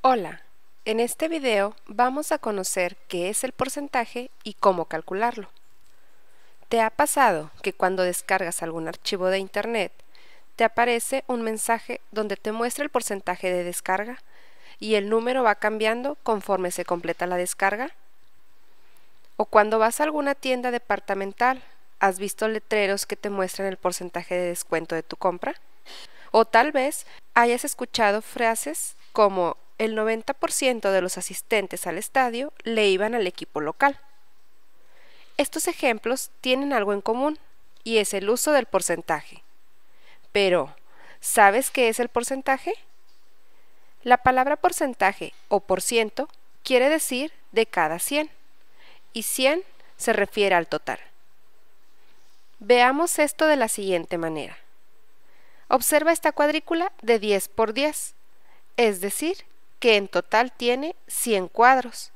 Hola, en este video vamos a conocer qué es el porcentaje y cómo calcularlo. ¿Te ha pasado que cuando descargas algún archivo de internet te aparece un mensaje donde te muestra el porcentaje de descarga y el número va cambiando conforme se completa la descarga? ¿O cuando vas a alguna tienda departamental has visto letreros que te muestran el porcentaje de descuento de tu compra? ¿O tal vez hayas escuchado frases como el 90% de los asistentes al estadio le iban al equipo local. Estos ejemplos tienen algo en común, y es el uso del porcentaje. Pero, ¿sabes qué es el porcentaje? La palabra porcentaje o por ciento quiere decir de cada 100, y 100 se refiere al total. Veamos esto de la siguiente manera. Observa esta cuadrícula de 10 por 10, es decir, que en total tiene 100 cuadros.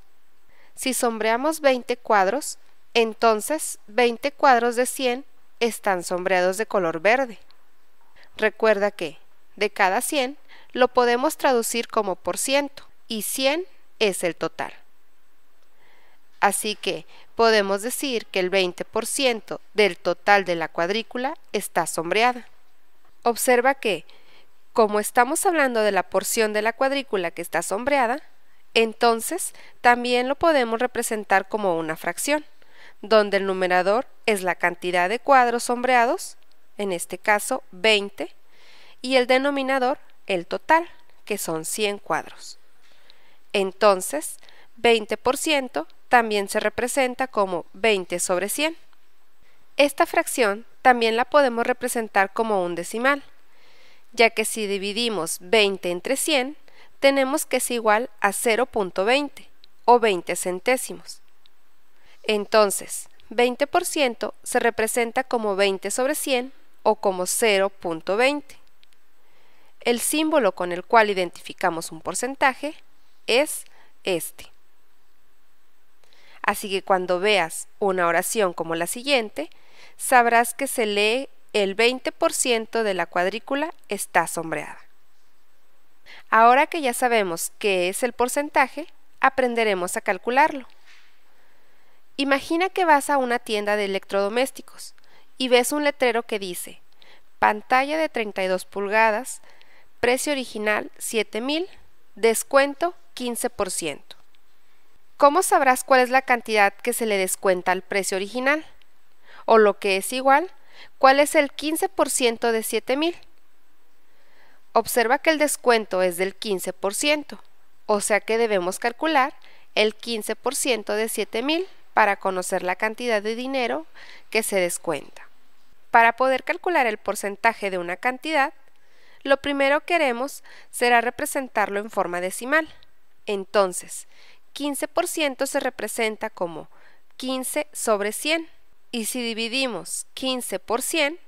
Si sombreamos 20 cuadros, entonces 20 cuadros de 100 están sombreados de color verde. Recuerda que de cada 100 lo podemos traducir como por ciento y 100 es el total. Así que podemos decir que el 20% del total de la cuadrícula está sombreada. Observa que como estamos hablando de la porción de la cuadrícula que está sombreada, entonces también lo podemos representar como una fracción, donde el numerador es la cantidad de cuadros sombreados, en este caso 20, y el denominador el total, que son 100 cuadros. Entonces, 20% también se representa como 20 sobre 100. Esta fracción también la podemos representar como un decimal, ya que si dividimos 20 entre 100, tenemos que es igual a 0.20 o 20 centésimos. Entonces, 20% se representa como 20 sobre 100 o como 0.20. El símbolo con el cual identificamos un porcentaje es este. Así que cuando veas una oración como la siguiente, sabrás que se lee el 20% de la cuadrícula está sombreada. Ahora que ya sabemos qué es el porcentaje, aprenderemos a calcularlo. Imagina que vas a una tienda de electrodomésticos y ves un letrero que dice pantalla de 32 pulgadas, precio original 7000, descuento 15%. ¿Cómo sabrás cuál es la cantidad que se le descuenta al precio original? O lo que es igual, ¿Cuál es el 15% de 7000? Observa que el descuento es del 15%, o sea que debemos calcular el 15% de 7000 para conocer la cantidad de dinero que se descuenta. Para poder calcular el porcentaje de una cantidad, lo primero que haremos será representarlo en forma decimal. Entonces, 15% se representa como 15 sobre 100 y si dividimos 15 por 100,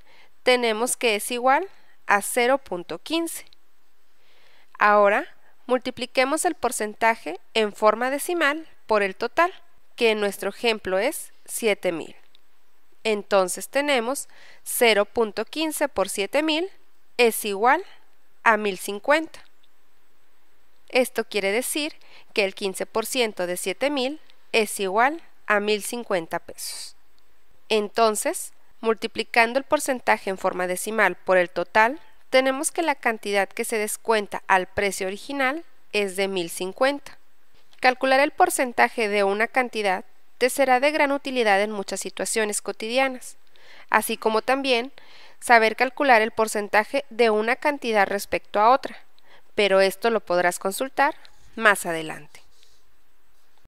tenemos que es igual a 0.15. Ahora, multipliquemos el porcentaje en forma decimal por el total, que en nuestro ejemplo es 7000. Entonces tenemos 0.15 por 7000 es igual a 1050. Esto quiere decir que el 15% de 7000 es igual a 1050 pesos. Entonces, multiplicando el porcentaje en forma decimal por el total, tenemos que la cantidad que se descuenta al precio original es de 1050. Calcular el porcentaje de una cantidad te será de gran utilidad en muchas situaciones cotidianas, así como también saber calcular el porcentaje de una cantidad respecto a otra, pero esto lo podrás consultar más adelante.